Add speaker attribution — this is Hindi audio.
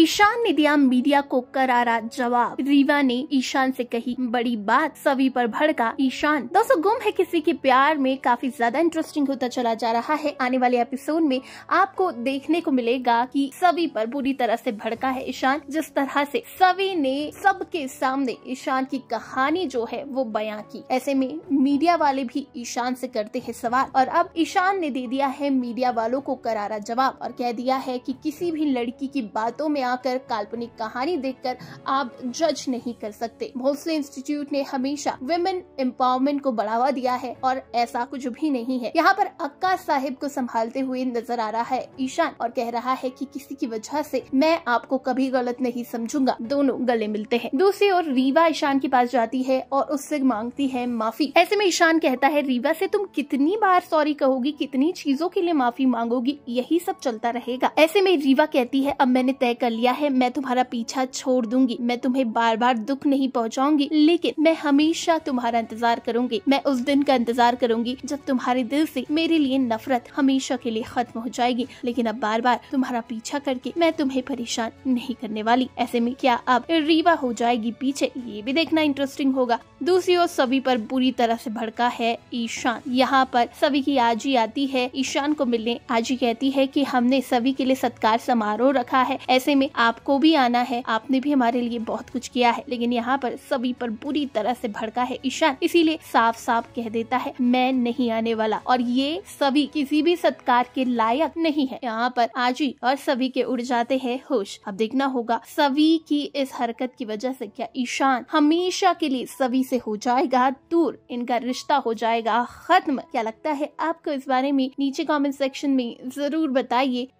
Speaker 1: ईशान ने दिया मीडिया को करारा जवाब रीवा ने ईशान से कही बड़ी बात सभी पर भड़का ईशान दोस्तों गुम है किसी के प्यार में काफी ज्यादा इंटरेस्टिंग होता चला जा रहा है आने वाले एपिसोड में आपको देखने को मिलेगा कि सभी पर बुरी तरह से भड़का है ईशान जिस तरह से सभी ने सबके सामने ईशान की कहानी जो है वो बयां की ऐसे में मीडिया वाले भी ईशान से करते हैं सवाल और अब ईशान ने दे दिया है मीडिया वालों को करारा जवाब और कह दिया है कि किसी भी लड़की की बातों में में आकर काल्पनिक कहानी देखकर आप जज नहीं कर सकते भोसले इंस्टीट्यूट ने हमेशा विमेन एम्पावरमेंट को बढ़ावा दिया है और ऐसा कुछ भी नहीं है यहाँ पर अक्का साहिब को संभालते हुए नजर आ रहा है ईशान और कह रहा है कि किसी की वजह से मैं आपको कभी गलत नहीं समझूंगा दोनों गले मिलते हैं दूसरी ओर रीवा ईशान के पास जाती है और उससे मांगती है माफी ऐसे में ईशान कहता है रीवा से तुम कितनी बार सॉरी कहोगी कितनी चीजों के लिए माफी मांगोगी यही सब चलता रहेगा ऐसे में रीवा कहती है अब मैंने तय कर लिया है मैं तुम्हारा पीछा छोड़ दूंगी मैं तुम्हें बार बार दुख नहीं पहुंचाऊंगी लेकिन मैं हमेशा तुम्हारा इंतजार करूंगी मैं उस दिन का इंतजार करूंगी जब तुम्हारे दिल से मेरे लिए नफरत हमेशा के लिए खत्म हो जाएगी लेकिन अब बार बार तुम्हारा पीछा करके मैं तुम्हें परेशान नहीं करने वाली ऐसे में क्या अब रीवा हो जाएगी पीछे ये भी देखना इंटरेस्टिंग होगा दूसरी ओर सभी पर बुरी तरह से भड़का है ईशान यहाँ पर सभी की आजी आती है ईशान को मिलने आजी कहती है कि हमने सभी के लिए सत्कार समारोह रखा है ऐसे में में आपको भी आना है आपने भी हमारे लिए बहुत कुछ किया है लेकिन यहाँ पर सभी पर बुरी तरह से भड़का है ईशान इसीलिए साफ साफ कह देता है मैं नहीं आने वाला और ये सभी किसी भी सत्कार के लायक नहीं है यहाँ पर आजी और सभी के उड़ जाते हैं होश अब देखना होगा सभी की इस हरकत की वजह से क्या ईशान हमेशा के लिए सभी से हो जाएगा दूर इनका रिश्ता हो जाएगा खत्म क्या लगता है आपको इस बारे में नीचे कमेंट सेक्शन में जरूर बताइए